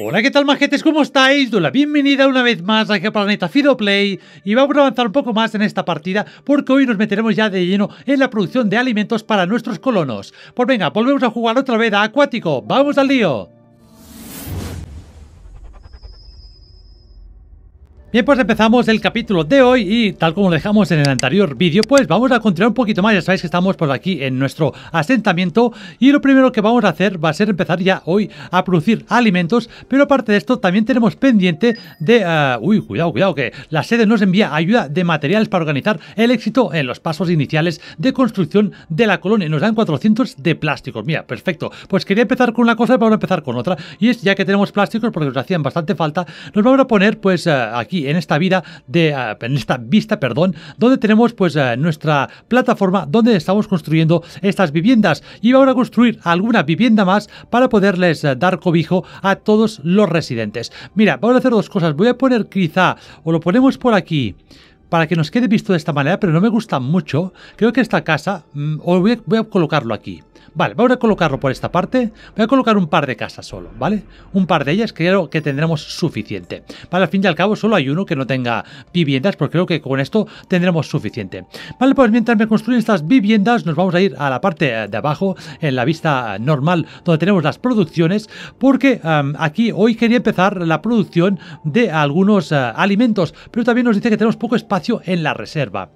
Hola, ¿qué tal majetes? ¿Cómo estáis? Doy la bienvenida una vez más a a Planeta Play y vamos a avanzar un poco más en esta partida porque hoy nos meteremos ya de lleno en la producción de alimentos para nuestros colonos. Pues venga, volvemos a jugar otra vez a Acuático. ¡Vamos al lío! Bien, pues empezamos el capítulo de hoy y tal como lo dejamos en el anterior vídeo, pues vamos a continuar un poquito más. Ya sabéis que estamos por aquí en nuestro asentamiento y lo primero que vamos a hacer va a ser empezar ya hoy a producir alimentos, pero aparte de esto también tenemos pendiente de... Ah, uy, cuidado, cuidado, que la sede nos envía ayuda de materiales para organizar el éxito en los pasos iniciales de construcción de la colonia. Nos dan 400 de plásticos. Mira, perfecto. Pues quería empezar con una cosa, vamos a empezar con otra. Y es ya que tenemos plásticos, porque nos hacían bastante falta, nos vamos a poner pues ah, aquí en esta vida de ah, en esta vista, perdón, donde tenemos pues eh, nuestra plataforma donde estamos construyendo estas viviendas y vamos a construir alguna vivienda más para poderles eh, dar cobijo a todos los residentes. Mira, vamos a hacer dos cosas. Voy a poner quizá o lo ponemos por aquí para que nos quede visto de esta manera, pero no me gusta mucho. Creo que esta casa, mm, o voy a colocarlo aquí. Vale, vamos a colocarlo por esta parte. Voy a colocar un par de casas solo, ¿vale? Un par de ellas creo que tendremos suficiente. Para al fin y al cabo solo hay uno que no tenga viviendas, porque creo que con esto tendremos suficiente. Vale, pues mientras me construyen estas viviendas, nos vamos a ir a la parte eh, de abajo, en la vista normal, donde tenemos las producciones, porque aquí hoy quería empezar la producción de algunos eh, alimentos, pero también nos dice que tenemos poco espacio en la reserva.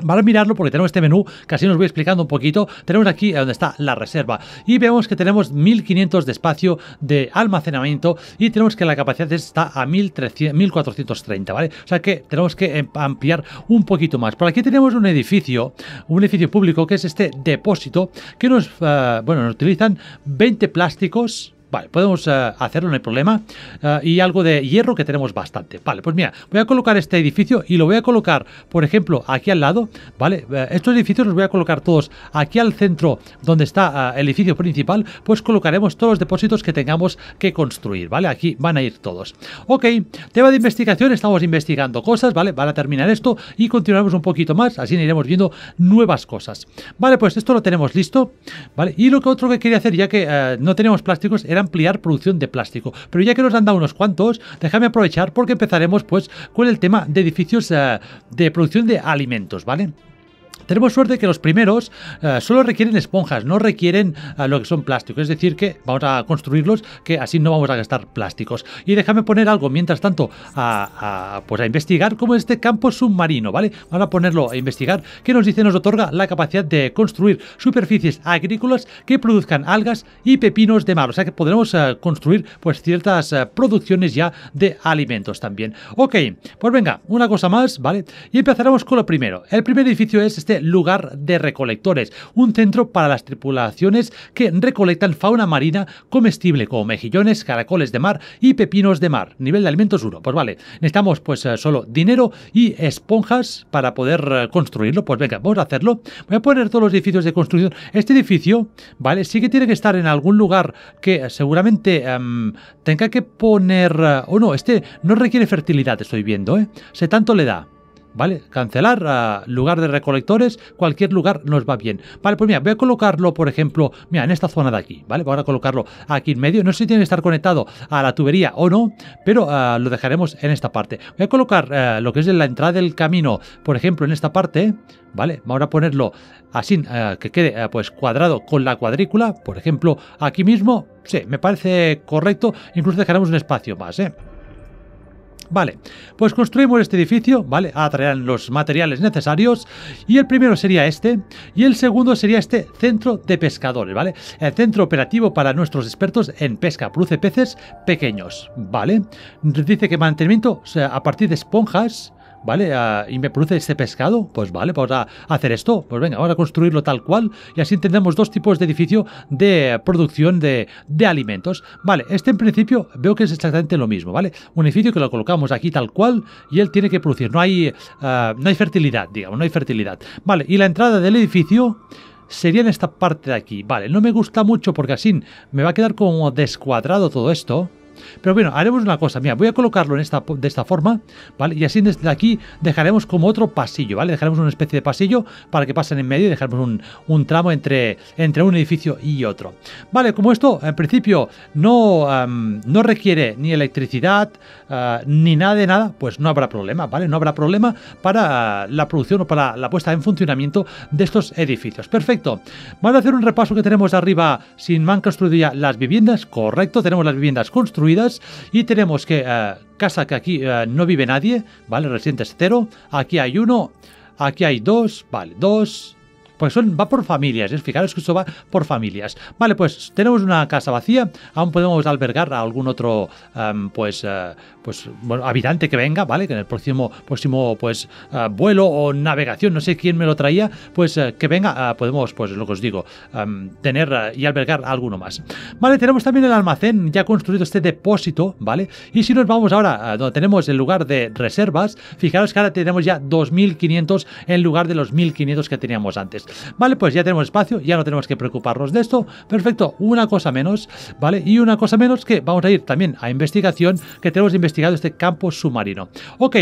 Vamos mirarlo porque tenemos este menú, que así nos voy explicando un poquito. Tenemos aquí eh, donde está la reserva y vemos que tenemos 1500 de espacio de almacenamiento y tenemos que la capacidad está a 1430, ¿vale? O sea que tenemos que em, ampliar un poquito más. Por aquí tenemos un edificio, un edificio público que es este depósito que nos, eh, bueno, nos utilizan 20 plásticos Vale, podemos eh, hacerlo, no hay problema. Eh, y algo de hierro que tenemos bastante. Vale, pues mira, voy a colocar este edificio y lo voy a colocar, por ejemplo, aquí al lado. Vale, eh, estos edificios los voy a colocar todos aquí al centro donde está el edificio principal. Pues colocaremos todos los depósitos que tengamos que construir. Vale, aquí van a ir todos. Ok, tema de investigación, estamos investigando cosas. Vale, van a terminar esto y continuaremos un poquito más. Así iremos viendo nuevas cosas. Vale, pues esto lo tenemos listo. Vale, y lo que otro que quería hacer, ya que no tenemos plásticos, era ampliar producción de plástico. Pero ya que nos han dado unos cuantos, déjame aprovechar porque empezaremos pues con el tema de edificios eh, de producción de alimentos, ¿vale? Tenemos suerte que los primeros eh, solo requieren esponjas, no requieren eh, lo que son plásticos. Es decir, que vamos a construirlos, que así no vamos a gastar plásticos. Y déjame poner algo, mientras tanto, a, pues a investigar como este campo submarino, ¿vale? Vamos a ponerlo a investigar. qué nos dice? Nos otorga la capacidad de construir superficies agrícolas que produzcan algas y pepinos de mar. O sea que podremos eh, construir pues ciertas producciones ya de alimentos también. Ok, pues venga, una cosa más, ¿vale? Y empezaremos con lo primero. El primer edificio es este lugar de recolectores, un centro para las tripulaciones que recolectan fauna marina comestible como mejillones, caracoles de mar y pepinos de mar. Nivel de alimentos 1. Pues vale, necesitamos pues eh, solo dinero y esponjas para poder eh, construirlo. Pues venga, vamos a hacerlo. Voy a poner todos los edificios de construcción. Este edificio, ¿vale? Sí que tiene que estar en algún lugar que seguramente em, tenga que poner... Eh, o no, este no requiere fertilidad, estoy viendo, ¿eh? Se tanto le da. ¿vale? Cancelar lugar de recolectores, cualquier lugar nos va bien. Vale, pues mira, voy a colocarlo, por ejemplo, mira, en esta zona de aquí, ¿vale? Voy a colocarlo aquí en medio. No sé si tiene que estar conectado a la tubería o no, pero ah, lo dejaremos en esta parte. Voy a colocar eh, lo que es la entrada del camino, por ejemplo, en esta parte, ¿vale? Vamos a ponerlo así, eh, que quede eh, pues cuadrado con la cuadrícula, por ejemplo, aquí mismo. Sí, me parece correcto. Incluso dejaremos un espacio más, ¿eh? Vale, pues construimos este edificio, ¿vale? Atraerán los materiales necesarios. Y el primero sería este. Y el segundo sería este centro de pescadores, ¿vale? El centro operativo para nuestros expertos en pesca. Produce peces pequeños, ¿vale? Dice que mantenimiento a partir de esponjas ¿vale? y me produce este pescado, pues vale, vamos a hacer esto, pues venga, vamos a construirlo tal cual y así tendremos dos tipos de edificio de producción de, de alimentos. Vale, este en principio veo que es exactamente lo mismo, ¿vale? Un edificio que lo colocamos aquí tal cual y él tiene que producir, no hay, eh, no hay fertilidad, digamos, no hay fertilidad. Vale, y la entrada del edificio sería en esta parte de aquí. Vale, no me gusta mucho porque así me va a quedar como descuadrado todo esto. Pero bueno, haremos una cosa, mira, voy a colocarlo de esta forma, ¿vale? Y así desde aquí dejaremos como otro pasillo, ¿vale? Dejaremos una especie de pasillo para que pasen en medio y dejaremos un, tramo entre, entre un edificio y otro. Vale, como esto en principio no, em, no requiere ni electricidad eh, ni nada de nada, pues no habrá problema, ¿vale? No habrá problema para la producción o para la puesta en funcionamiento de estos edificios. Perfecto. Vamos a hacer un repaso que tenemos arriba sin man construir las viviendas. Correcto, tenemos las viviendas construidas y tenemos que eh, casa que aquí eh, no vive nadie, ¿vale? Residentes cero, aquí hay uno, aquí hay dos, vale, dos, pues va por familias, fijaros que esto va por familias. Vale, pues tenemos una casa vacía, aún podemos albergar a algún otro em, pues, eh, pues bueno, habitante que venga, ¿vale? Que en el próximo, próximo pues eh, vuelo o navegación, no sé quién me lo traía, pues eh, que venga, podemos, pues lo que os digo, em, tener y albergar alguno más. Vale, tenemos también el almacén ya construido este depósito, ¿vale? Y si nos vamos ahora donde tenemos el lugar de reservas, fijaros que ahora tenemos ya 2.500 en lugar de los 1.500 que teníamos antes. Vale, pues ya tenemos espacio, ya no tenemos que preocuparnos de esto. Perfecto, una cosa menos, ¿vale? Y una cosa menos que vamos a ir también a investigación, que tenemos investigado este campo submarino. Ok,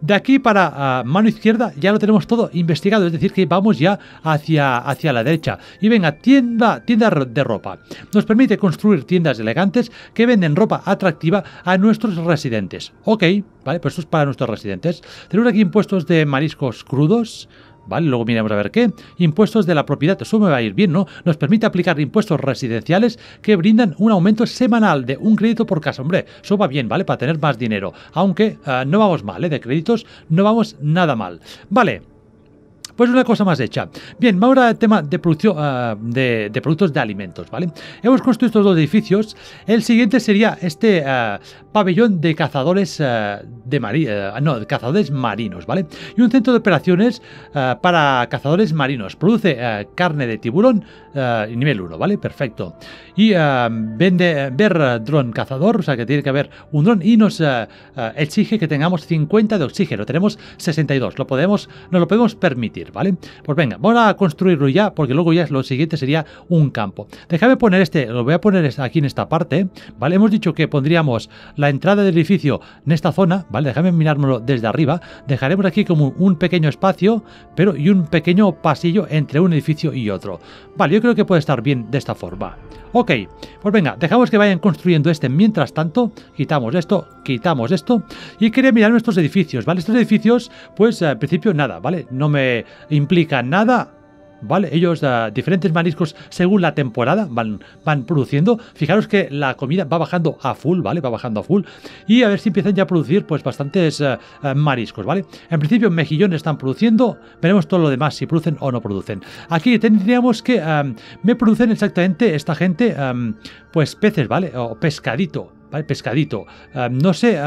de aquí para ah, mano izquierda ya lo tenemos todo investigado, es decir que vamos ya hacia, hacia la derecha. Y venga, tienda, tienda de ropa. Nos permite construir tiendas elegantes que venden ropa atractiva a nuestros residentes. Ok, vale, pues esto es para nuestros residentes. Tenemos aquí impuestos de mariscos crudos. Vale, luego miramos a ver qué. Impuestos de la propiedad, eso me va a ir bien, ¿no? Nos permite aplicar impuestos residenciales que brindan un aumento semanal de un crédito por casa. Hombre, eso va bien, ¿vale? Para tener más dinero. Aunque eh, no vamos mal, ¿eh? De créditos no vamos nada mal. Vale. Pues una cosa más hecha. Bien, ahora el tema de, producción, ah, de, productos de alimentos, ¿vale? Hemos construido estos dos edificios. El siguiente sería este ah, pabellón de cazadores ah, de cazadores marinos, ¿vale? Y un centro de operaciones para cazadores marinos. Produce carne de tiburón nivel 1, ¿vale? Perfecto. Y vende ver dron cazador, o sea que tiene que haber un dron y nos exige que tengamos 50 de oxígeno. Tenemos 62, lo podemos, nos lo podemos permitir. ¿vale? Pues venga, vamos a construirlo ya, porque luego ya lo siguiente sería un campo. Déjame poner este, lo voy a poner aquí en esta parte, ¿vale? Hemos dicho que pondríamos la entrada del edificio en esta zona, ¿vale? Déjame mirármelo desde arriba. Dejaremos aquí como un pequeño espacio, pero y un pequeño pasillo entre un edificio y otro. Vale, yo creo que puede estar bien de esta forma. Ok, pues venga, dejamos que vayan construyendo este mientras tanto, quitamos esto, quitamos esto, y quería mirar nuestros edificios, ¿vale? Estos edificios, pues al principio nada, ¿vale? No me, implica nada. ¿Vale? Ellos ah, diferentes mariscos según la temporada van, van produciendo. Fijaros que la comida va bajando a full, ¿vale? Va bajando a full. Y a ver si empiezan ya a producir pues bastantes ah, ah, mariscos, ¿vale? En principio mejillones están produciendo. Veremos todo lo demás si producen o no producen. Aquí tendríamos que... me producen exactamente esta gente pues peces, ¿vale? O pescadito, ¿vale? Pescadito. no sé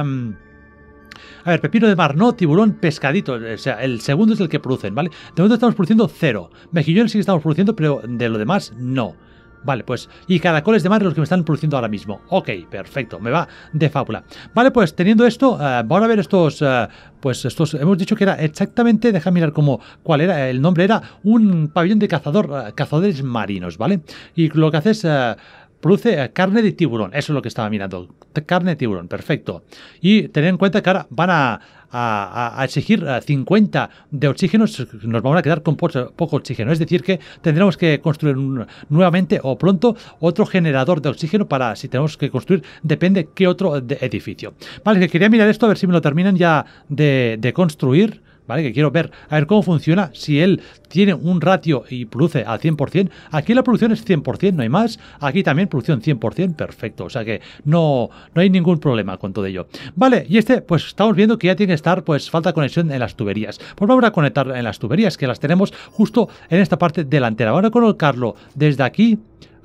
a ver, pepino de mar, no, tiburón, pescadito. O sea, el segundo es el que producen, ¿vale? De momento estamos produciendo cero. Mejillones sí que estamos produciendo, pero de lo demás, no. Vale, pues, y caracoles de mar los que me están produciendo ahora mismo. Ok, perfecto, me va de fábula. Vale, pues teniendo esto, eh, vamos a ver estos, eh, pues estos, hemos dicho que era exactamente, deja mirar cómo, cuál era, el nombre era un pabellón de cazador, eh, cazadores marinos, ¿vale? Y lo que haces Produce eh, carne de tiburón, eso es lo que estaba mirando. Carne de tiburón, perfecto. Y tener en cuenta que ahora van a, exigir 50 eh, de oxígeno, nos van a quedar con poco oxígeno. Es decir, que tendremos que construir nuevamente o pronto otro generador de oxígeno para si tenemos que construir, depende qué otro eh, edificio. Vale, que quería mirar esto a ver si me lo terminan ya de, de construir. ¿vale? Que quiero ver, a ver cómo funciona, si él tiene un ratio y produce al 100%, aquí la producción es 100%, no hay más, aquí también producción 100%, perfecto, o sea que no, no hay ningún problema con todo ello. Vale, y este, pues estamos viendo que ya tiene que estar, pues falta conexión en las tuberías, pues vamos a conectar en las tuberías que las tenemos justo en esta parte delantera, vamos a colocarlo desde aquí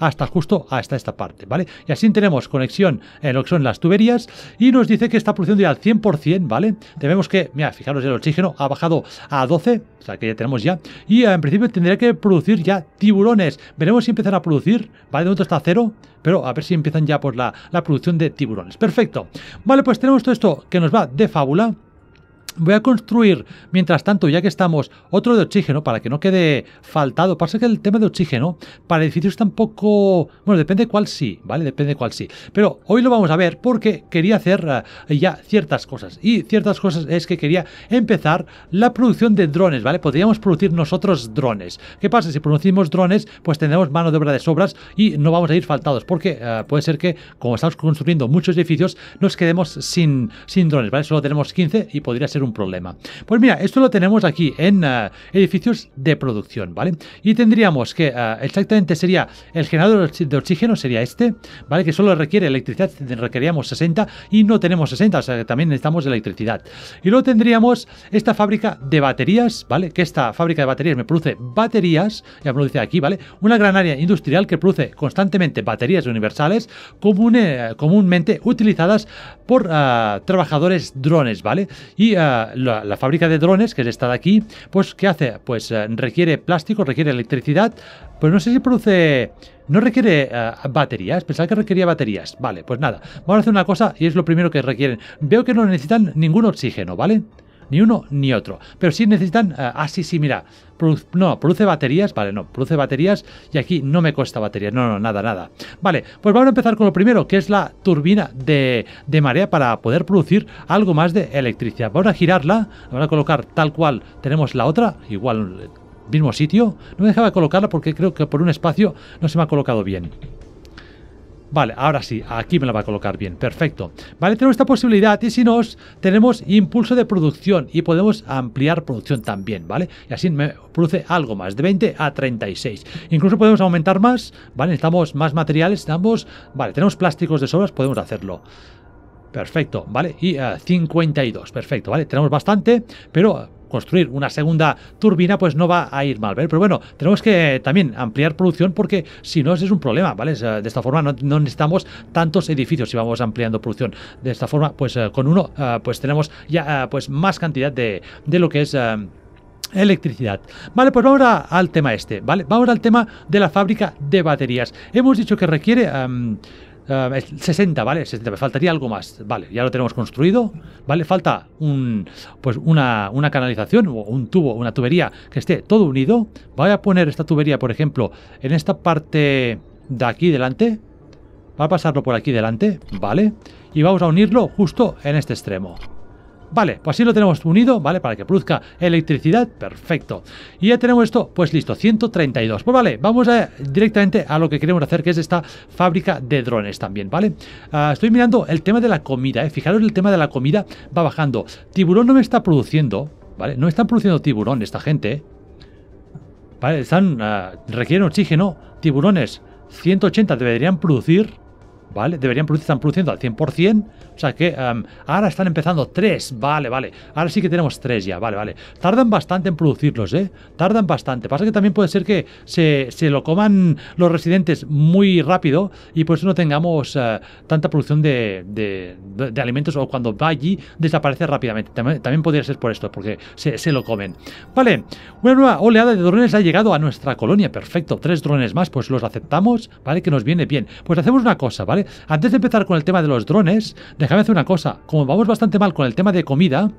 hasta justo hasta esta parte, ¿vale? Y así tenemos conexión en lo que son las tuberías y nos dice que está produciendo ya al 100%, ¿vale? Tenemos que, mira, fijaros, el oxígeno ha bajado a 12, o sea que ya tenemos ya, y en principio tendría que producir ya tiburones. Veremos si empiezan a producir, ¿vale? De momento está a cero, pero a ver si empiezan ya por la, la producción de tiburones. Perfecto. Vale, pues tenemos todo esto que nos va de fábula. Voy a construir, mientras tanto, ya que estamos, otro de oxígeno para que no quede faltado. Pasa que el tema de oxígeno para edificios tampoco... Bueno, depende cuál sí, ¿vale? Depende cuál sí. Pero hoy lo vamos a ver porque quería hacer eh, ya ciertas cosas. Y ciertas cosas es que quería empezar la producción de drones, ¿vale? Podríamos producir nosotros drones. ¿Qué pasa? Si producimos drones, pues tendremos mano de obra de sobras y no vamos a ir faltados. Porque eh, puede ser que, como estamos construyendo muchos edificios, nos quedemos sin, sin drones, ¿vale? Solo tenemos 15 y podría ser un problema. Pues mira, esto lo tenemos aquí en eh, edificios de producción, ¿vale? Y tendríamos que eh, exactamente sería el generador de oxígeno, sería este, ¿vale? Que solo requiere electricidad, requeríamos 60 y no tenemos 60, o sea que también necesitamos electricidad. Y luego tendríamos esta fábrica de baterías, ¿vale? Que esta fábrica de baterías me produce baterías, ya me lo dice aquí, ¿vale? Una gran área industrial que produce constantemente baterías universales eh, comúnmente utilizadas por trabajadores drones, ¿vale? Y la, fábrica de drones, que es esta de aquí, pues ¿qué hace? Pues eh, requiere plástico, requiere electricidad, Pues no sé si produce... No requiere eh, baterías, pensaba que requería baterías. Vale, pues nada, vamos a hacer una cosa y es lo primero que requieren. Veo que no necesitan ningún oxígeno, ¿vale? vale ni uno ni otro. Pero si necesitan, así eh, ah, sí, sí, mira, no, produce baterías, vale, no, produce baterías y aquí no me cuesta batería no, no, nada, nada. Vale, pues vamos a empezar con lo primero, que es la turbina de, marea para poder producir algo más de electricidad. Vamos a girarla, la vamos a colocar tal cual tenemos la otra, igual eh, mismo sitio. No me dejaba colocarla porque creo que por un espacio no se me ha colocado bien. Vale, ahora sí, aquí me la va a colocar bien, perfecto. Vale, tenemos esta posibilidad y si no, tenemos impulso de producción y podemos ampliar producción también, ¿vale? Y así me produce algo más, de 20 a 36. Incluso podemos aumentar más, ¿vale? Necesitamos más materiales, estamos Vale, tenemos plásticos de sobras, podemos hacerlo. Perfecto, ¿vale? Y eh, a 52, perfecto, ¿vale? Tenemos bastante, pero construir una segunda turbina, pues no va a ir mal. Pero bueno, tenemos que eh, también ampliar producción porque si no, ese es un problema, ¿vale? Eh, de esta forma no, necesitamos tantos edificios si vamos ampliando producción. De esta forma, pues eh, con uno, pues tenemos ya pues más cantidad de, lo que es electricidad. Vale, pues ahora al tema este, ¿vale? Vamos al tema de la fábrica de baterías. Hemos dicho que requiere... Em, 60, eh, ¿vale? 60, me faltaría algo más, ¿vale? Ya lo tenemos construido, ¿vale? Falta un, pues una, una canalización o un tubo, una tubería que esté todo unido. Voy a poner esta tubería, por ejemplo, en esta parte de aquí delante. Va a pasarlo por aquí delante, ¿vale? Y vamos a unirlo justo en este extremo. Vale, pues así lo tenemos unido, ¿vale? Para que produzca electricidad, perfecto. Y ya tenemos esto, pues listo, 132. Pues vale, vamos directamente a lo que queremos hacer, que es esta fábrica de drones también, ¿vale? Ah, estoy mirando el tema de la comida, ¿eh? Fijaros, el tema de la comida va bajando. Tiburón no me está produciendo, ¿vale? No están produciendo tiburón esta gente, ¿eh? ¿Vale? Están, ah, requieren oxígeno, tiburones. 180 deberían producir ¿vale? Deberían producir, están produciendo al 100%, o sea que em, ahora están empezando tres, vale, vale, ahora sí que tenemos tres ya, vale, vale. Tardan bastante en producirlos, ¿eh? Tardan bastante. Pasa que también puede ser que se, lo coman los residentes muy rápido y por eso no tengamos eh, tanta producción de, alimentos o cuando va allí desaparece rápidamente. También, podría ser por esto, porque se, se, lo comen. Vale, una nueva oleada de drones ha llegado a nuestra colonia, perfecto, tres drones más, pues los aceptamos, ¿vale? Que nos viene bien. Pues hacemos una cosa, ¿vale? Antes de empezar con el tema de los drones, déjame hacer una cosa. Como vamos bastante mal con el tema de comida,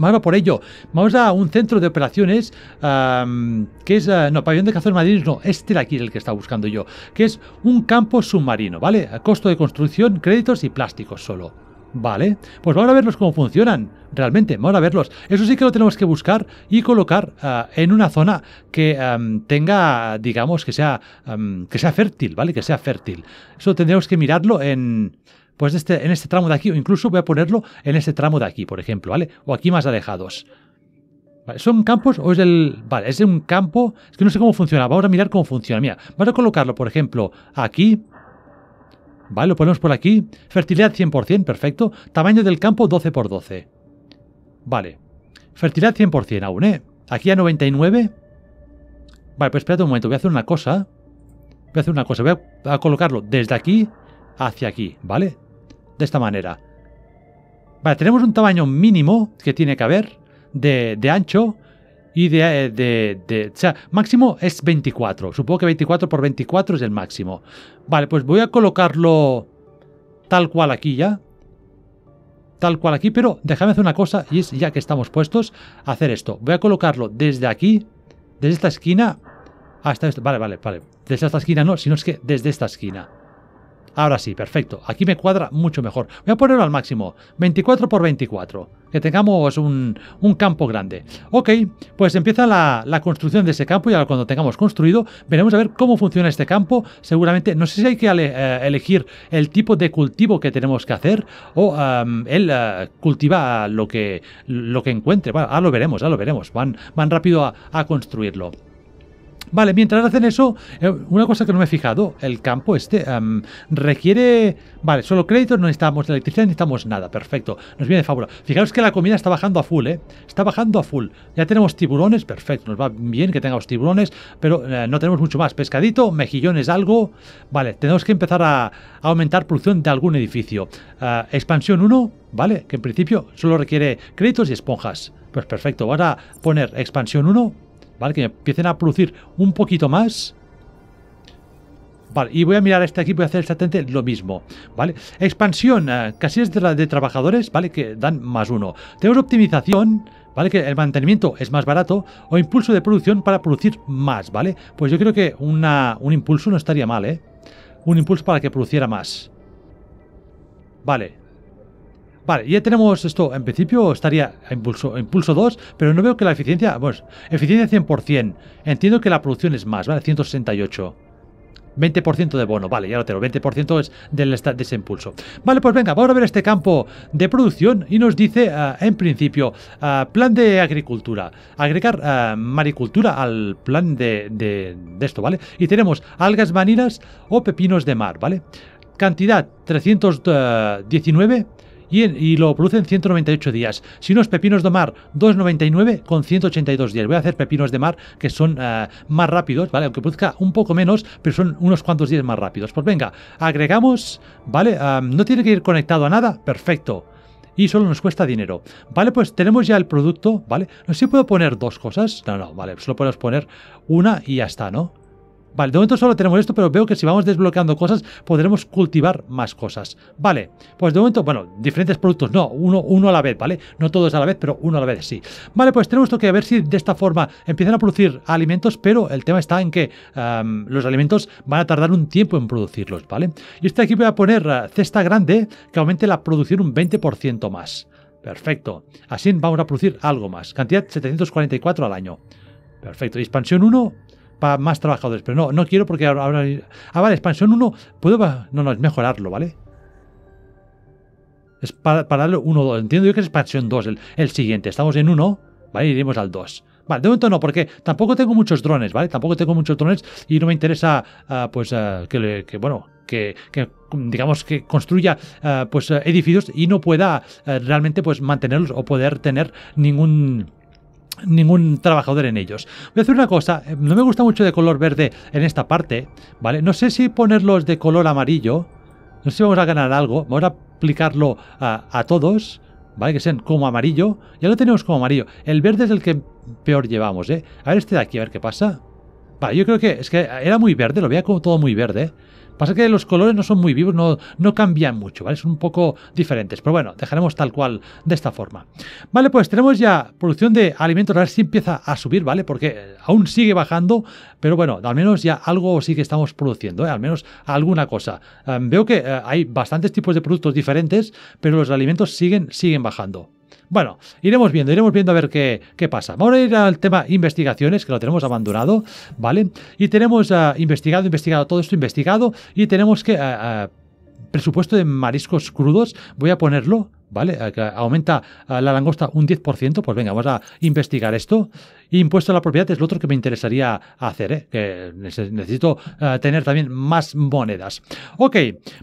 Vamos por ello. Vamos a un centro de operaciones que es, eh, no, pabellón de cazadores Madrid, no, este de aquí es el que está buscando yo, que es un campo submarino, ¿vale? A costo de construcción, créditos y plásticos solo. Vale, pues vamos a verlos cómo funcionan. Realmente, vamos a verlos. Eso sí que lo tenemos que buscar y colocar eh, en una zona que em, tenga, digamos, que sea, em, que sea fértil, ¿vale? Que sea fértil. Eso tendremos que mirarlo en, pues este, en este tramo de aquí, o incluso voy a ponerlo en este tramo de aquí, por ejemplo, ¿vale? O aquí más alejados. ¿Son campos o es el...? Vale, es un campo... Es que no sé cómo funciona. Vamos a mirar cómo funciona. Mira, vamos a colocarlo, por ejemplo, aquí... Vale, lo ponemos por aquí. Fertilidad 100%, perfecto. Tamaño del campo 12 por 12. Vale. Fertilidad 100% aún, ¿eh? Aquí a 99. Vale, pues espérate un momento. Voy a hacer una cosa. Voy a hacer una cosa. Voy a, colocarlo desde aquí hacia aquí, ¿vale? De esta manera. Vale, tenemos un tamaño mínimo que tiene que haber de, de ancho idea eh, de, de, O sea, máximo es 24. Supongo que 24 por 24 es el máximo. Vale, pues voy a colocarlo tal cual aquí ya. Tal cual aquí, pero déjame hacer una cosa, y es ya que estamos puestos, hacer esto. Voy a colocarlo desde aquí, desde esta esquina, hasta... Esto. Vale, vale, vale. Desde esta esquina no, sino es que desde esta esquina. Ahora sí, perfecto. Aquí me cuadra mucho mejor. Voy a ponerlo al máximo. 24 por 24. Que tengamos un, campo grande. Ok, pues empieza la, construcción de ese campo y ahora cuando tengamos construido veremos a ver cómo funciona este campo. Seguramente, no sé si hay que eh, elegir el tipo de cultivo que tenemos que hacer o él eh, cultiva lo que, lo que encuentre. Bueno, ahora lo veremos, lo veremos. Van, van rápido a construirlo. Vale, mientras hacen eso, eh, una cosa que no me he fijado, el campo este em, requiere... Vale, solo créditos, no necesitamos electricidad, necesitamos nada, perfecto, nos viene de fábula. Fijaros que la comida está bajando a full, ¿eh? Está bajando a full. Ya tenemos tiburones, perfecto, nos va bien que tengamos tiburones, pero eh, no tenemos mucho más. Pescadito, mejillones, algo... Vale, tenemos que empezar a, aumentar producción de algún edificio. Eh, expansión 1, ¿vale? Que en principio solo requiere créditos y esponjas. Pues perfecto, a poner expansión 1 ¿vale? Que empiecen a producir un poquito más. Vale, y voy a mirar este aquí, voy a hacer exactamente lo mismo, ¿vale? Expansión, eh, casi es de, de, trabajadores, ¿vale? Que dan más uno. Tenemos optimización, ¿vale? Que el mantenimiento es más barato. O impulso de producción para producir más, ¿vale? Pues yo creo que un impulso no estaría mal, ¿eh? Un impulso para que produciera más. Vale, Vale, ya tenemos esto. En principio estaría impulso, impulso 2, pero no veo que la eficiencia... Bueno, eficiencia 100%. Entiendo que la producción es más, ¿vale? 168. 20% de bono, vale, ya lo tengo, 20% es del de ese impulso. Vale, pues venga, vamos a ver este campo de producción y nos dice, ah, en principio, ah, plan de agricultura, agregar ah, maricultura al plan de, esto, ¿vale? Y tenemos algas marinas o pepinos de mar, ¿vale? Cantidad 319 y, lo producen 198 días. Si unos pepinos de mar, 2,99 con 182 días. Voy a hacer pepinos de mar que son eh, más rápidos, ¿vale? Aunque produzca un poco menos, pero son unos cuantos días más rápidos. Pues venga, agregamos, ¿vale? Ah, no tiene que ir conectado a nada, perfecto y solo nos cuesta dinero. Vale, pues tenemos ya el producto, ¿vale? No sé si puedo poner dos cosas. No, no, vale, solo podemos poner una y ya está, ¿no? Vale, de momento solo tenemos esto, pero veo que si vamos desbloqueando cosas, podremos cultivar más cosas. Vale, pues de momento, bueno, diferentes productos, no, uno, a la vez, ¿vale? No todos a la vez, pero uno a la vez sí. Vale, pues tenemos que a ver si de esta forma empiezan a producir alimentos, pero el tema está en que em, los alimentos van a tardar un tiempo en producirlos, ¿vale? Y este aquí voy a poner eh, cesta grande que aumente la producción un 20% más. Perfecto. Así vamos a producir algo más. Cantidad 744 al año. Perfecto. Expansión 1 para más trabajadores. Pero no, no quiero porque ahora... Ah, vale, expansión 1, puedo... No, no, es mejorarlo, ¿vale? Es para, para darle 1 2. Entiendo yo que es expansión 2, el, siguiente. Estamos en 1, ¿vale? Iremos al 2. Vale, de momento no, porque tampoco tengo muchos drones, ¿vale? Tampoco tengo muchos drones y no me interesa, ah, pues, ah, que, bueno, que, digamos que construya ah, pues edificios y no pueda realmente pues mantenerlos o poder tener ningún ningún trabajador en ellos. Voy a hacer una cosa, eh, no me gusta mucho de color verde en esta parte, ¿vale? No sé si ponerlos de color amarillo, no sé si vamos a ganar algo, vamos a aplicarlo a, todos, ¿vale? Que sean como amarillo, ya lo tenemos como amarillo. El verde es el que peor llevamos, ¿eh? A ver este de aquí, a ver qué pasa. Vale, yo creo que es que era muy verde, lo veía como todo muy verde. Pasa que los colores no son muy vivos, no, no cambian mucho, ¿vale? Son un poco diferentes, pero bueno, dejaremos tal cual de esta forma. Vale, pues tenemos ya producción de alimentos, a ver si empieza a subir, ¿vale? Porque eh, aún sigue bajando, pero bueno, al menos ya algo sí que estamos produciendo, ¿eh? al menos alguna cosa. Em, veo que eh, hay bastantes tipos de productos diferentes, pero los alimentos siguen, siguen bajando. Bueno, iremos viendo, iremos viendo a ver qué, qué pasa. Vamos a ir al tema investigaciones, que lo tenemos abandonado, ¿vale? Y tenemos eh, investigado, investigado, todo esto investigado y tenemos que... Eh, eh, presupuesto de mariscos crudos, voy a ponerlo ¿vale? Aumenta la langosta un 10%, pues venga, vamos a investigar esto. Impuesto a la propiedad es lo otro que me interesaría hacer, ¿eh? Que necesito eh, tener también más monedas. Ok,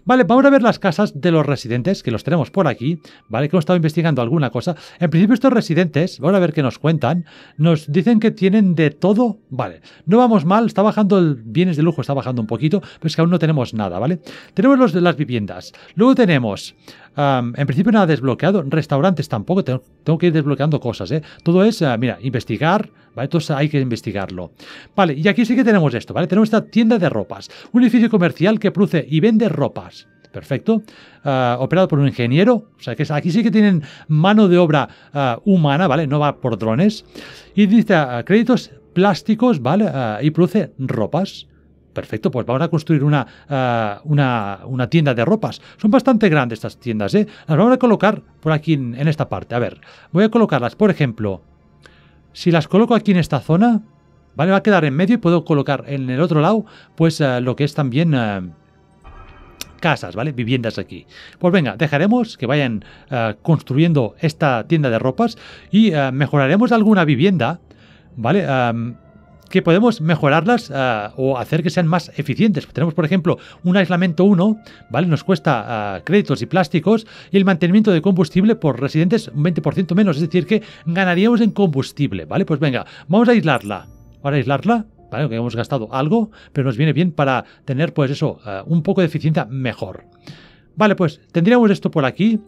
vale, vamos a ver las casas de los residentes, que los tenemos por aquí, ¿vale? Que hemos estado investigando alguna cosa. En principio estos residentes, vamos a ver qué nos cuentan, nos dicen que tienen de todo, vale. No vamos mal, está bajando el bienes de lujo, está bajando un poquito, pero es que aún no tenemos nada, ¿vale? Tenemos los, las viviendas. Luego tenemos, en principio nada de desbloqueado. Restaurantes tampoco, tengo, que ir desbloqueando cosas. ¿eh? Todo es, ah, mira, investigar, ¿vale? Entonces hay que investigarlo. Vale, y aquí sí que tenemos esto, ¿vale? Tenemos esta tienda de ropas, un edificio comercial que produce y vende ropas. Perfecto. Ah, operado por un ingeniero. O sea que aquí sí que tienen mano de obra ah, humana, ¿vale? No va por drones. Y dice créditos plásticos, ¿vale? y produce ropas. Perfecto, pues vamos a construir eh, una, una, tienda de ropas. Son bastante grandes estas tiendas, ¿eh? Las vamos a colocar por aquí en, esta parte. A ver, voy a colocarlas, por ejemplo, si las coloco aquí en esta zona, ¿vale? Va a quedar en medio y puedo colocar en el otro lado, pues eh, lo que es también... Eh, casas, ¿vale? Viviendas aquí. Pues venga, dejaremos que vayan construyendo esta tienda de ropas y mejoraremos alguna vivienda, ¿vale? Em, que podemos mejorarlas ah, o hacer que sean más eficientes. Tenemos, por ejemplo, un aislamiento 1, ¿vale? Nos cuesta ah, créditos y plásticos y el mantenimiento de combustible por residentes un 20% menos, es decir, que ganaríamos en combustible, ¿vale? Pues venga, vamos a aislarla. Ahora aislarla, ¿vale? Que hemos gastado algo, pero nos viene bien para tener, pues eso, ah, un poco de eficiencia mejor. Vale, pues tendríamos esto por aquí.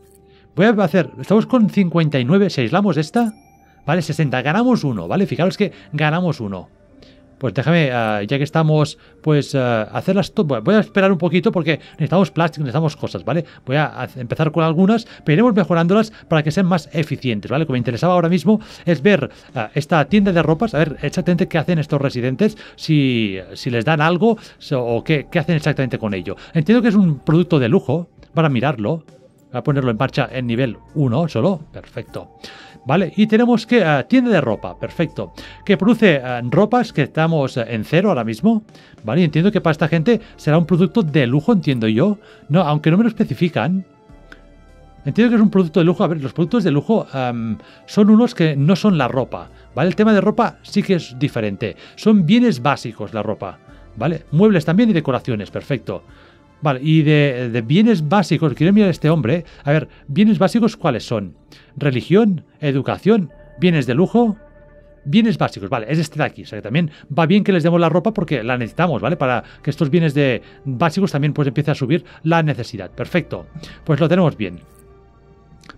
Voy a hacer, estamos con 59, si aislamos esta, ¿vale? 60, ganamos 1, ¿vale? Fijaros que ganamos uno. Pues déjame, ah, ya que estamos, pues ah, hacer hacerlas Voy a esperar un poquito porque necesitamos plástico, necesitamos cosas, ¿vale? Voy a empezar con algunas, pero iremos mejorándolas para que sean más eficientes, ¿vale? Lo que me interesaba ahora mismo es ver ah, esta tienda de ropas, a ver exactamente qué hacen estos residentes, si, si les dan algo o qué, qué hacen exactamente con ello. Entiendo que es un producto de lujo, para mirarlo. Voy a ponerlo en marcha en nivel 1 solo. Perfecto. ¿vale? Y tenemos que eh, tienda de ropa, perfecto, que produce eh, ropas que estamos eh, en cero ahora mismo, ¿vale? entiendo que para esta gente será un producto de lujo, entiendo yo, no, aunque no me lo especifican. Entiendo que es un producto de lujo, a ver, los productos de lujo son unos que no son la ropa, ¿vale? El tema de ropa sí que es diferente, son bienes básicos la ropa, ¿vale? Muebles también y decoraciones, perfecto. Vale, y de, bienes básicos, quiero mirar a este hombre. A ver, bienes básicos, ¿cuáles son? Religión, educación, bienes de lujo, bienes básicos. Vale, es este de aquí. O sea que también va bien que les demos la ropa porque la necesitamos, ¿vale? Para que estos bienes de básicos también pues empiece a subir la necesidad. Perfecto. Pues lo tenemos bien.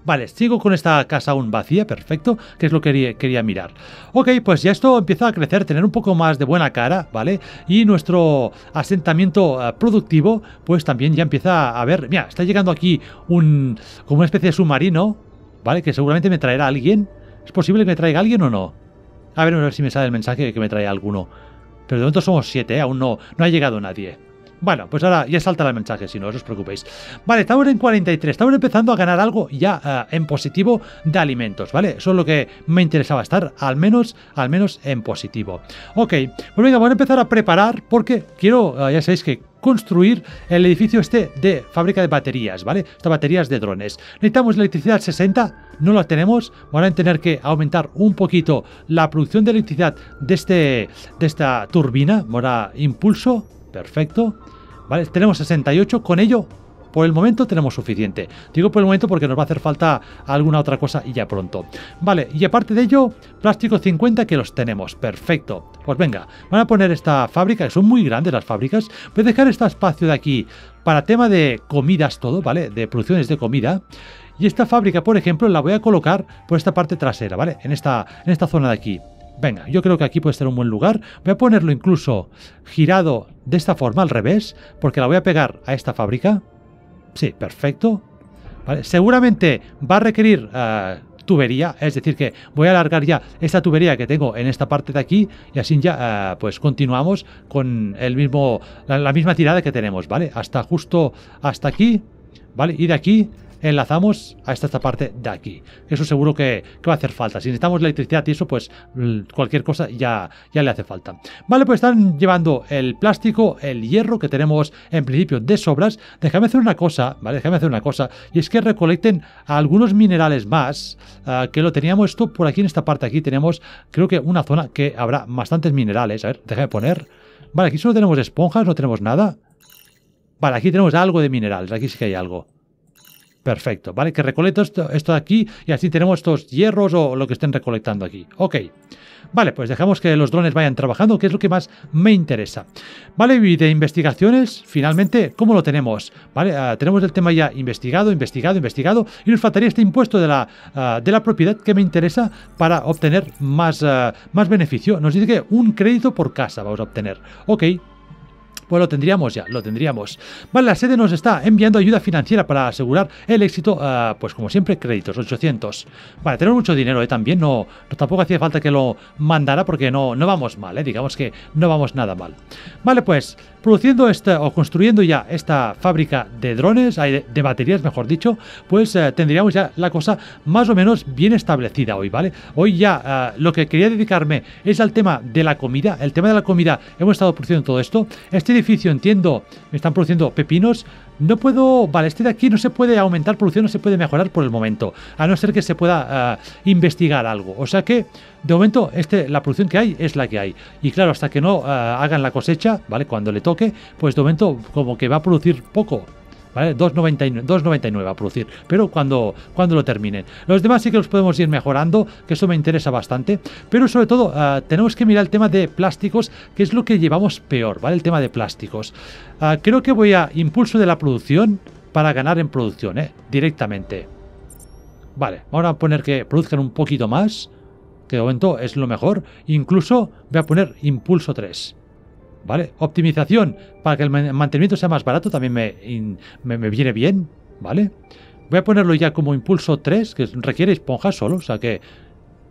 Vale, sigo con esta casa aún vacía, perfecto, que es lo que quería, mirar. Ok, pues ya esto empieza a crecer, tener un poco más de buena cara, ¿vale? Y nuestro asentamiento eh, productivo, pues también ya empieza a ver... Mira, está llegando aquí un... como una especie de submarino, ¿vale? Que seguramente me traerá alguien. ¿Es posible que me traiga alguien o no? A ver, a ver si me sale el mensaje de que me trae alguno. Pero de momento somos siete, ¿eh? aún no, no ha llegado nadie. Bueno, pues ahora ya salta el mensaje, si no, os preocupéis. Vale, estamos en 43, estamos empezando a ganar algo ya eh, en positivo de alimentos, ¿vale? Eso es lo que me interesaba estar, al menos, al menos en positivo. Ok, pues venga, voy a empezar a preparar porque quiero, eh, ya sabéis que construir el edificio este de fábrica de baterías, ¿vale? Estas baterías de drones. Necesitamos electricidad 60, no la tenemos, van a tener que aumentar un poquito la producción de electricidad de, este, de esta turbina, mora impulso, Perfecto. Vale, tenemos 68. Con ello, por el momento tenemos suficiente. Digo por el momento porque nos va a hacer falta alguna otra cosa y ya pronto. Vale, y aparte de ello, plástico 50 que los tenemos. Perfecto. Pues venga, van a poner esta fábrica, que son muy grandes las fábricas. Voy a dejar este espacio de aquí para tema de comidas todo, ¿vale? De producciones de comida. Y esta fábrica, por ejemplo, la voy a colocar por esta parte trasera, ¿vale? En esta, en esta zona de aquí. Venga, yo creo que aquí puede ser un buen lugar. Voy a ponerlo incluso girado de esta forma, al revés, porque la voy a pegar a esta fábrica. Sí, perfecto. seguramente va a requerir eh, tubería, es decir que voy a alargar ya esta tubería que tengo en esta parte de aquí y así ya eh, pues continuamos con el mismo la, la misma tirada que tenemos, ¿vale? Hasta justo hasta aquí, ¿vale? Y de aquí enlazamos a esta parte de aquí. Eso seguro que, va a hacer falta. Si necesitamos electricidad y eso, pues mm, cualquier cosa ya, ya le hace falta. Vale, pues están llevando el plástico, el hierro que tenemos en principio de sobras. Déjame hacer una cosa, ¿vale? Déjame hacer una cosa. Y es que recolecten algunos minerales más, ah, que lo teníamos esto por aquí en esta parte. Aquí tenemos, creo que una zona que habrá bastantes minerales. A ver, déjame poner. Vale, aquí solo tenemos esponjas, no tenemos nada. Vale, aquí tenemos algo de minerales. Aquí sí que hay algo. Perfecto, ¿vale? Que recolecto esto, de aquí y así tenemos estos hierros o lo que estén recolectando aquí. Ok. Vale, pues dejamos que los drones vayan trabajando, que es lo que más me interesa. Vale, y de investigaciones, finalmente, ¿cómo lo tenemos? Vale, ah, tenemos el tema ya investigado, investigado, investigado, y nos faltaría este impuesto de la, ah, de la propiedad que me interesa para obtener más, ah, más beneficio. Nos dice que un crédito por casa vamos a obtener. Ok, pues lo tendríamos ya, lo tendríamos. Vale, la sede nos está enviando ayuda financiera para asegurar el éxito, ah, pues como siempre, créditos, 800. Vale, tenemos mucho dinero, ¿eh? También no, tampoco hacía falta que lo mandara porque no, no vamos mal, ¿eh? Digamos que no vamos nada mal. Vale, pues Produciendo esta o construyendo ya esta fábrica de drones, de baterías mejor dicho, pues eh, tendríamos ya la cosa más o menos bien establecida hoy, ¿vale? Hoy ya eh, lo que quería dedicarme es al tema de la comida. El tema de la comida, hemos estado produciendo todo esto. Este edificio, entiendo, están produciendo pepinos, no puedo, vale, este de aquí no se puede aumentar producción, no se puede mejorar por el momento, a no ser que se pueda ah, investigar algo. O sea que, de momento, este, la producción que hay es la que hay. Y claro, hasta que no ah, hagan la cosecha, ¿vale? Cuando le toque, pues de momento como que va a producir poco, ¿vale? 2,99, a producir, pero cuando, cuando lo terminen. Los demás sí que los podemos ir mejorando, que eso me interesa bastante, pero sobre todo ah, tenemos que mirar el tema de plásticos, que es lo que llevamos peor, ¿vale? El tema de plásticos. Ah, creo que voy a impulso de la producción para ganar en producción, ¿eh? Directamente. Vale, vamos a poner que produzcan un poquito más, que de momento es lo mejor. Incluso voy a poner impulso 3. ¿vale? Optimización, para que el mantenimiento sea más barato también me, viene bien, ¿vale? Voy a ponerlo ya como impulso 3, que requiere esponja solo, o sea que...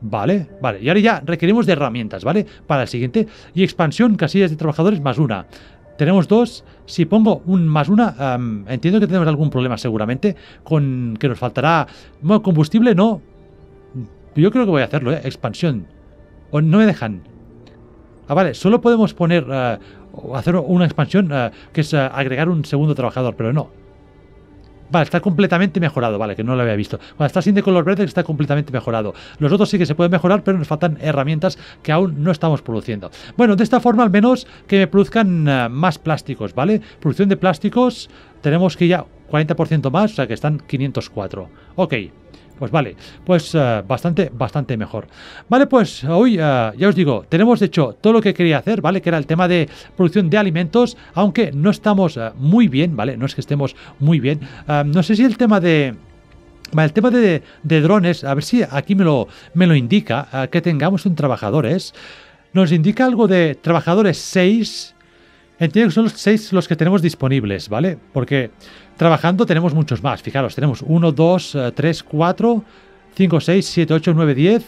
Vale, vale. Y ahora ya requerimos de herramientas, ¿vale? Para el siguiente. Y expansión, casillas de trabajadores más una. Tenemos dos. Si pongo un más una, entiendo que tenemos algún problema seguramente con que nos faltará... Bueno, combustible no. Yo creo que voy a hacerlo, ¿eh? Expansión. O no me dejan. Ah, vale, solo podemos poner, eh, O hacer una expansión eh, que es eh, agregar un segundo trabajador, pero no. Vale, está completamente mejorado, vale, que no lo había visto. Cuando está sin de color verde está completamente mejorado. Los otros sí que se pueden mejorar, pero nos faltan herramientas que aún no estamos produciendo. Bueno, de esta forma al menos que me produzcan más plásticos, ¿vale? Producción de plásticos, tenemos que ya 40% más, o sea que están 504. Ok. Pues vale, pues eh, bastante, bastante mejor. Vale, pues hoy eh, ya os digo, tenemos hecho todo lo que quería hacer, ¿vale? Que era el tema de producción de alimentos, aunque no estamos eh, muy bien, ¿vale? No es que estemos muy bien. no sé si el tema de... El tema de, drones, a ver si aquí me lo, me lo indica, que tengamos un trabajadores. Nos indica algo de trabajadores 6, Entiendo que son los seis los que tenemos disponibles, ¿vale? Porque trabajando tenemos muchos más. Fijaros, tenemos 1, 2, 3, 4, 5, 6, 7, 8, 9, 10,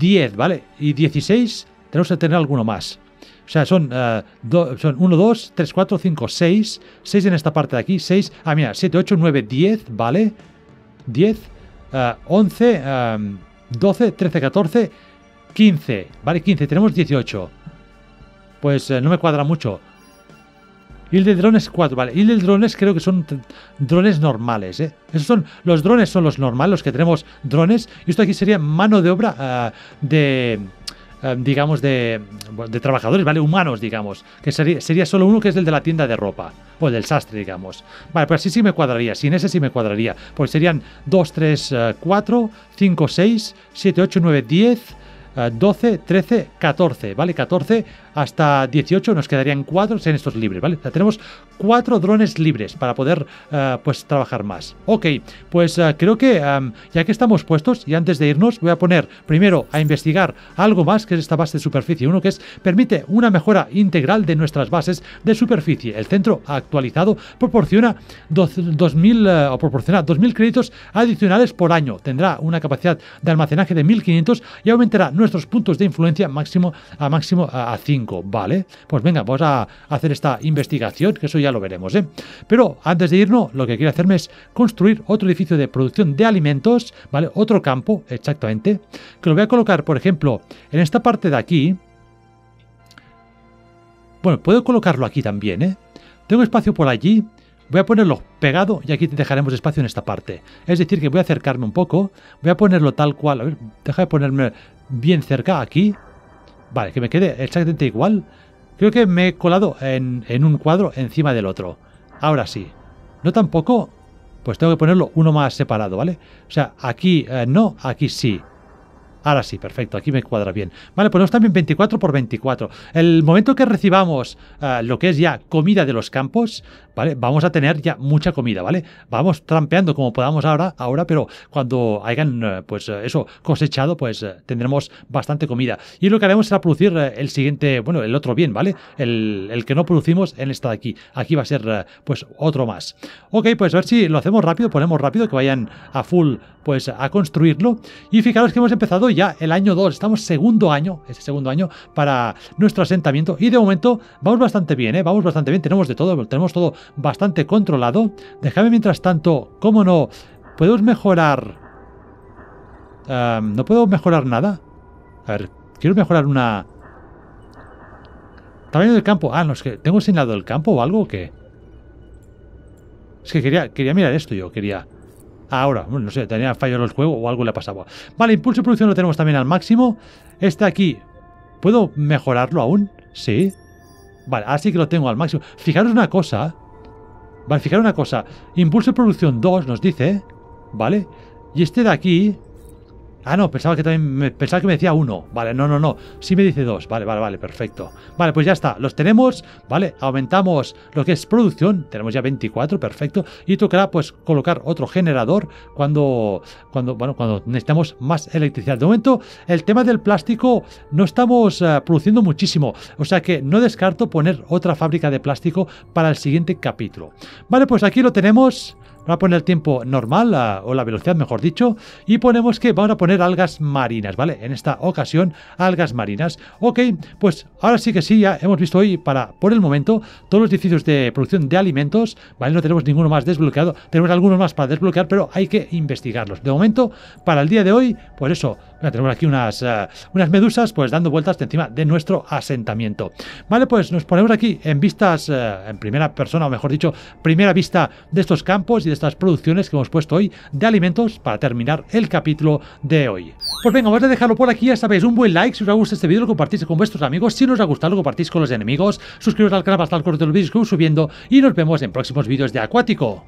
10, ¿vale? Y 16 tenemos que tener alguno más. O sea, son, 1, 2, 3, 4, 5, 6. 6 en esta parte de aquí. 6. Ah, mira, 7, 8, 9, 10, ¿vale? 10, 11, 12, 13, 14, 15. ¿Vale? 15. Tenemos 18. Pues eh, no me cuadra mucho. Y drones 4, vale. Y drones creo que son drones normales, ¿eh? Esos son, los drones son los normales, los que tenemos drones. Y esto aquí sería mano de obra ah, de, ah, digamos, de, de, trabajadores, ¿vale? Humanos, digamos. Que sería, sería solo uno que es el de la tienda de ropa. O el del sastre, digamos. Vale, pues así sí me cuadraría. Sin ese sí me cuadraría. Pues serían 2, 3, 4, 5, 6, 7, 8, 9, 10... 12, 13, 14, ¿vale? 14 hasta 18 nos quedarían 4 en estos libres, ¿vale? ya tenemos cuatro drones libres para poder eh, pues trabajar más. Ok, pues eh, creo que em, ya que estamos puestos y antes de irnos voy a poner primero a investigar algo más que es esta base de superficie uno que es permite una mejora integral de nuestras bases de superficie. El centro actualizado proporciona 2000 eh, proporciona créditos adicionales por año. Tendrá una capacidad de almacenaje de 1500 y aumentará nuestros puntos de influencia máximo a máximo a 5. Vale, pues venga, vamos a hacer esta investigación, que eso ya lo veremos. ¿eh? Pero antes de irnos, lo que quiero hacerme es construir otro edificio de producción de alimentos, ¿vale? Otro campo, exactamente, que lo voy a colocar, por ejemplo, en esta parte de aquí. Bueno, puedo colocarlo aquí también, ¿eh? Tengo espacio por allí, voy a ponerlo pegado y aquí dejaremos espacio en esta parte. Es decir, que voy a acercarme un poco, voy a ponerlo tal cual, a ver, deja de ponerme bien cerca aquí, Vale, que me quede exactamente igual. Creo que me he colado en, un cuadro encima del otro. Ahora sí. No tampoco, pues tengo que ponerlo uno más separado, ¿vale? O sea, aquí eh, no, aquí sí. Ahora sí, perfecto, aquí me cuadra bien. Vale, ponemos también 24 por 24. El momento que recibamos eh, lo que es ya comida de los campos, ¿vale? Vamos a tener ya mucha comida, ¿vale? Vamos trampeando como podamos ahora, ahora pero cuando hayan, eh, pues eh, eso, cosechado, pues eh, tendremos bastante comida. Y lo que haremos será producir el siguiente, bueno, el otro bien, ¿vale? El, que no producimos en esta de aquí. Aquí va a ser, pues, otro más. Ok, pues a ver si lo hacemos rápido, ponemos rápido, que vayan a full, pues, a construirlo. Y fijaros que hemos empezado ya el año 2, estamos segundo año, ese segundo año, para nuestro asentamiento. Y de momento vamos bastante bien, ¿eh? Vamos bastante bien, tenemos de todo, tenemos todo bastante controlado. Déjame mientras tanto, cómo no, podemos mejorar... no puedo mejorar nada. A ver, quiero mejorar una... Tamaño del campo. Ah, no, es que tengo señalado el campo o algo qué. Es que quería, quería mirar esto yo, quería... Ahora, bueno, no sé, tenía en el juego o algo le ha pasado, Vale, impulso y producción lo tenemos también al máximo. Este aquí, ¿puedo mejorarlo aún? Sí. Vale, así que lo tengo al máximo. Fijaros una cosa. Vale, fijar una cosa. Impulso de producción 2 nos dice, ¿vale? Y este de aquí Ah, no, pensaba que también me, pensaba que me decía uno. Vale, no, no, no. Sí me dice dos. Vale, vale, vale, perfecto. Vale, pues ya está. Los tenemos, ¿vale? Aumentamos lo que es producción. Tenemos ya 24, perfecto. Y tocará pues colocar otro generador cuando, cuando, bueno, cuando necesitamos más electricidad. De momento, el tema del plástico no estamos eh, produciendo muchísimo. O sea que no descarto poner otra fábrica de plástico para el siguiente capítulo. Vale, pues aquí lo tenemos. Vamos a poner el tiempo normal, o la velocidad mejor dicho, y ponemos que van a poner algas marinas, ¿vale? En esta ocasión, algas marinas. Ok, pues ahora sí que sí, ya hemos visto hoy para, por el momento, todos los edificios de producción de alimentos, ¿vale? No tenemos ninguno más desbloqueado, tenemos algunos más para desbloquear, pero hay que investigarlos. De momento, para el día de hoy, pues eso, tenemos aquí unas, eh, unas medusas pues dando vueltas de encima de nuestro asentamiento. Vale, pues nos ponemos aquí en vistas, eh, en primera persona, o mejor dicho, primera vista de estos campos y de estas producciones que hemos puesto hoy de alimentos para terminar el capítulo de hoy. Pues venga, vamos a dejarlo por aquí, ya sabéis, un buen like si os ha gustado este vídeo, lo compartís con vuestros amigos, si no os ha gustado lo compartís con los enemigos, suscribiros al canal para estar al corriente de los vídeos que voy subiendo y nos vemos en próximos vídeos de Acuático.